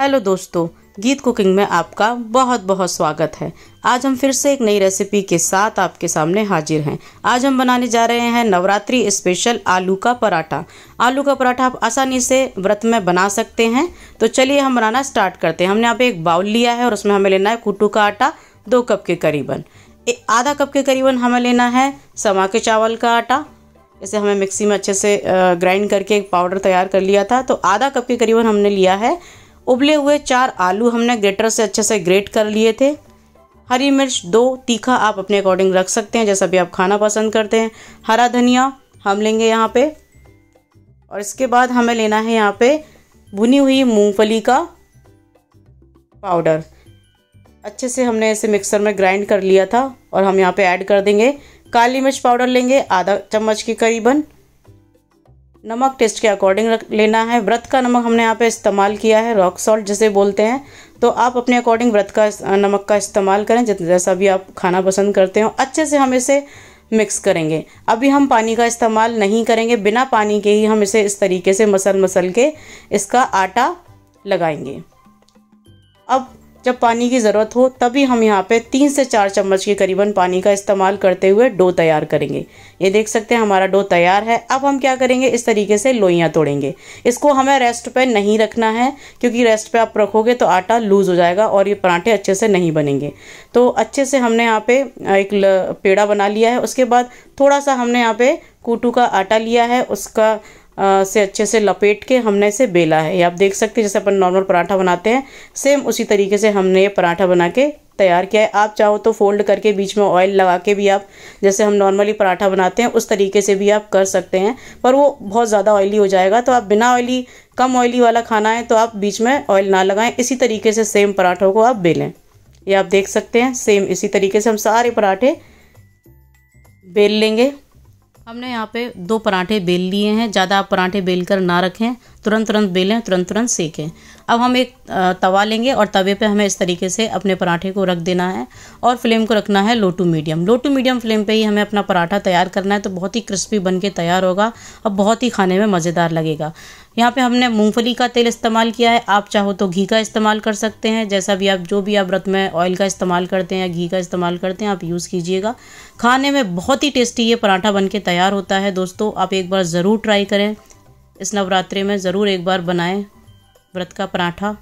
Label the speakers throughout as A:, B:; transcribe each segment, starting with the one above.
A: hello दोस्तों गीत cooking में आपका बहुत बहुत स्वागत है आज हम फिर से एक नई रेसिपी के साथ आपके सामने हाजिर हैं आज हम बनाने जा रहे हैं नवरात्रि स्पेशल आलू का पराठा आलू का पराठा आप आसानी से व्रत में बना सकते हैं तो चलिए हम बनाना स्टार्ट करते हैं हमने आप एक बाउल लिया है और उसमें हमें लेना है कुटू का आटा दो कप के करीबन आधा कप के करीबन हमें लेना है समा के चावल का आटा इसे हमें मिक्सी में अच्छे से ग्राइंड करके एक पाउडर तैयार कर लिया था तो आधा कप के करीबन हमने लिया है उबले हुए चार आलू हमने ग्रेटर से अच्छे से ग्रेट कर लिए थे हरी मिर्च दो तीखा आप अपने अकॉर्डिंग रख सकते हैं जैसा भी आप खाना पसंद करते हैं हरा धनिया हम लेंगे यहाँ पे और इसके बाद हमें लेना है यहाँ पे भुनी हुई मूंगफली का पाउडर अच्छे से हमने इसे मिक्सर में ग्राइंड कर लिया था और हम यहाँ पे ऐड कर देंगे काली मिर्च पाउडर लेंगे आधा चम्मच के करीबन नमक टेस्ट के अकॉर्डिंग लेना है व्रत का नमक हमने यहाँ पे इस्तेमाल किया है रॉक सॉल्ट जिसे बोलते हैं तो आप अपने अकॉर्डिंग व्रत का नमक का इस्तेमाल करें जितना जैसा भी आप खाना पसंद करते हो अच्छे से हम इसे मिक्स करेंगे अभी हम पानी का इस्तेमाल नहीं करेंगे बिना पानी के ही हम इसे इस तरीके से मसल मसल के इसका आटा लगाएंगे अब जब पानी की ज़रूरत हो तभी हम यहाँ पे तीन से चार चम्मच के करीबन पानी का इस्तेमाल करते हुए डो तैयार करेंगे ये देख सकते हैं हमारा डो तैयार है अब हम क्या करेंगे इस तरीके से लोइयाँ तोड़ेंगे इसको हमें रेस्ट पे नहीं रखना है क्योंकि रेस्ट पे आप रखोगे तो आटा लूज़ हो जाएगा और ये पराठे अच्छे से नहीं बनेंगे तो अच्छे से हमने यहाँ पे एक पेड़ा बना लिया है उसके बाद थोड़ा सा हमने यहाँ पे कूटू का आटा लिया है उसका से अच्छे से लपेट के हमने इसे बेला है आप देख सकते हैं जैसे अपन नॉर्मल पराठा बनाते हैं सेम उसी तरीके से हमने ये पराठा बना के तैयार किया है आप चाहो तो फोल्ड करके बीच में ऑयल लगा के भी आप जैसे हम नॉर्मली पराठा बनाते हैं उस तरीके से भी आप कर सकते हैं पर वो बहुत ज़्यादा ऑयली हो जाएगा तो आप बिना ऑयली कम ऑयली वाला खाना है तो आप बीच में ऑयल ना लगाएं इसी तरीके से सेम पराठों को आप बेलें ये आप देख सकते हैं सेम इसी तरीके से हम सारे पराठे बेल लेंगे हमने यहाँ पे दो पराठे बेल लिए हैं ज़्यादा आप पराठे बेल कर ना रखें तुरंत तुरंत बेलें तुरंत तुरंत सेकें अब हम एक तवा लेंगे और तवे पे हमें इस तरीके से अपने पराठे को रख देना है और फ्लेम को रखना है low to medium low to medium flame पे ही हमें अपना पराठा तैयार करना है तो बहुत ही क्रिस्पी बन के तैयार होगा और बहुत ही खाने में मज़ेदार लगेगा यहाँ पे हमने मूंगफली का तेल इस्तेमाल किया है आप चाहो तो घी का इस्तेमाल कर सकते हैं जैसा भी आप जो भी आप व्रत में ऑयल का इस्तेमाल करते हैं या घी का इस्तेमाल करते हैं आप यूज़ कीजिएगा खाने में बहुत ही टेस्टी ये पराठा बन के तैयार होता है दोस्तों आप एक बार ज़रूर ट्राई करें इस नवरात्रि में ज़रूर एक बार बनाएं व्रत का पराठा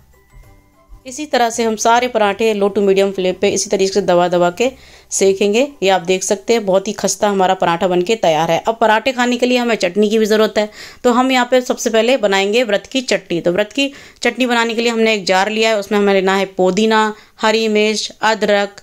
A: इसी तरह से हम सारे पराठे लो टू मीडियम फ्लेम पे इसी तरीके से दबा दबा के सेकेंगे ये आप देख सकते हैं बहुत ही खस्ता हमारा पराठा बनके तैयार है अब पराठे खाने के लिए हमें चटनी की भी ज़रूरत है तो हम यहाँ पे सबसे पहले बनाएंगे व्रत की चटनी तो व्रत की चटनी बनाने के लिए हमने एक जार लिया है उसमें हमें लेना है पुदीना हरी मिर्च अदरक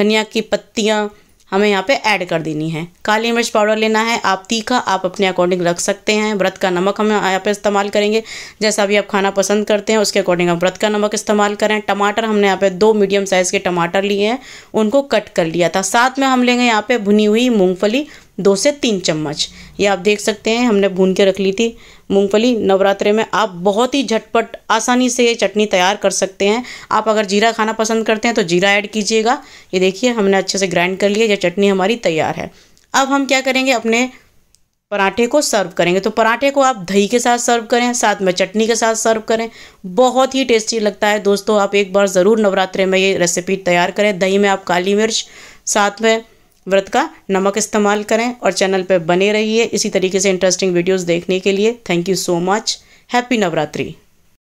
A: धनिया की पत्तियाँ हमें यहाँ पे ऐड कर देनी है काली मिर्च पाउडर लेना है आप तीखा आप अपने अकॉर्डिंग रख सकते हैं व्रत का नमक हम यहाँ पे इस्तेमाल करेंगे जैसा भी आप खाना पसंद करते हैं उसके अकॉर्डिंग आप व्रत का नमक इस्तेमाल करें टमाटर हमने यहाँ पे दो मीडियम साइज़ के टमाटर लिए हैं उनको कट कर लिया था साथ में हम लेंगे यहाँ पे भुनी हुई मूँगफली दो से तीन चम्मच ये आप देख सकते हैं हमने भून के रख ली थी मूंगफली नवरात्रे में आप बहुत ही झटपट आसानी से ये चटनी तैयार कर सकते हैं आप अगर जीरा खाना पसंद करते हैं तो जीरा ऐड कीजिएगा ये देखिए हमने अच्छे से ग्राइंड कर लिया ये चटनी हमारी तैयार है अब हम क्या करेंगे अपने पराठे को सर्व करेंगे तो पराठे को आप दही के साथ सर्व करें साथ में चटनी के साथ सर्व करें बहुत ही टेस्टी लगता है दोस्तों आप एक बार ज़रूर नवरात्रे में ये रेसिपी तैयार करें दही में आप काली मिर्च साथ में व्रत का नमक इस्तेमाल करें और चैनल पर बने रहिए इसी तरीके से इंटरेस्टिंग वीडियोस देखने के लिए thank you so much happy Navratri